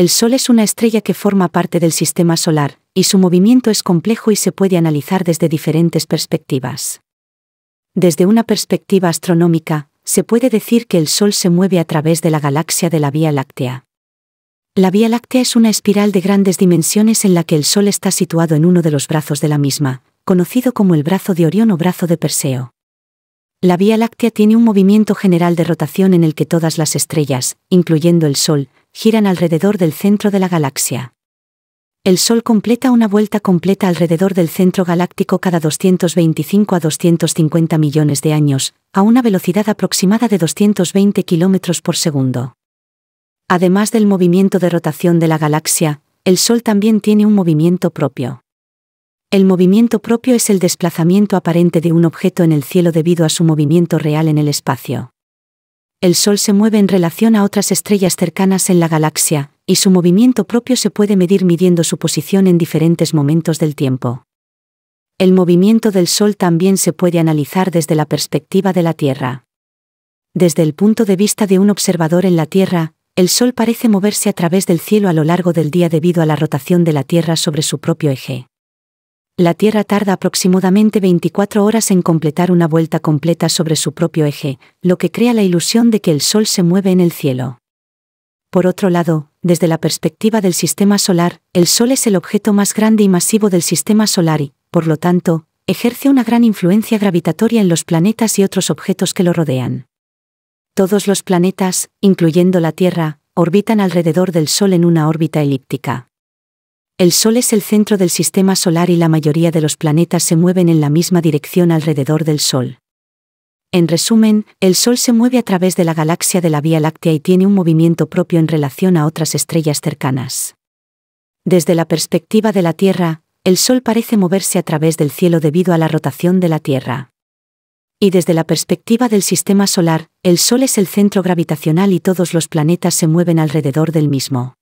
El Sol es una estrella que forma parte del sistema solar, y su movimiento es complejo y se puede analizar desde diferentes perspectivas. Desde una perspectiva astronómica, se puede decir que el Sol se mueve a través de la galaxia de la Vía Láctea. La Vía Láctea es una espiral de grandes dimensiones en la que el Sol está situado en uno de los brazos de la misma, conocido como el brazo de Orión o brazo de Perseo. La Vía Láctea tiene un movimiento general de rotación en el que todas las estrellas, incluyendo el Sol, giran alrededor del centro de la galaxia. El Sol completa una vuelta completa alrededor del centro galáctico cada 225 a 250 millones de años, a una velocidad aproximada de 220 km por segundo. Además del movimiento de rotación de la galaxia, el Sol también tiene un movimiento propio. El movimiento propio es el desplazamiento aparente de un objeto en el cielo debido a su movimiento real en el espacio el Sol se mueve en relación a otras estrellas cercanas en la galaxia, y su movimiento propio se puede medir midiendo su posición en diferentes momentos del tiempo. El movimiento del Sol también se puede analizar desde la perspectiva de la Tierra. Desde el punto de vista de un observador en la Tierra, el Sol parece moverse a través del cielo a lo largo del día debido a la rotación de la Tierra sobre su propio eje la Tierra tarda aproximadamente 24 horas en completar una vuelta completa sobre su propio eje, lo que crea la ilusión de que el Sol se mueve en el cielo. Por otro lado, desde la perspectiva del Sistema Solar, el Sol es el objeto más grande y masivo del Sistema Solar y, por lo tanto, ejerce una gran influencia gravitatoria en los planetas y otros objetos que lo rodean. Todos los planetas, incluyendo la Tierra, orbitan alrededor del Sol en una órbita elíptica. El Sol es el centro del sistema solar y la mayoría de los planetas se mueven en la misma dirección alrededor del Sol. En resumen, el Sol se mueve a través de la galaxia de la Vía Láctea y tiene un movimiento propio en relación a otras estrellas cercanas. Desde la perspectiva de la Tierra, el Sol parece moverse a través del cielo debido a la rotación de la Tierra. Y desde la perspectiva del Sistema Solar, el Sol es el centro gravitacional y todos los planetas se mueven alrededor del mismo.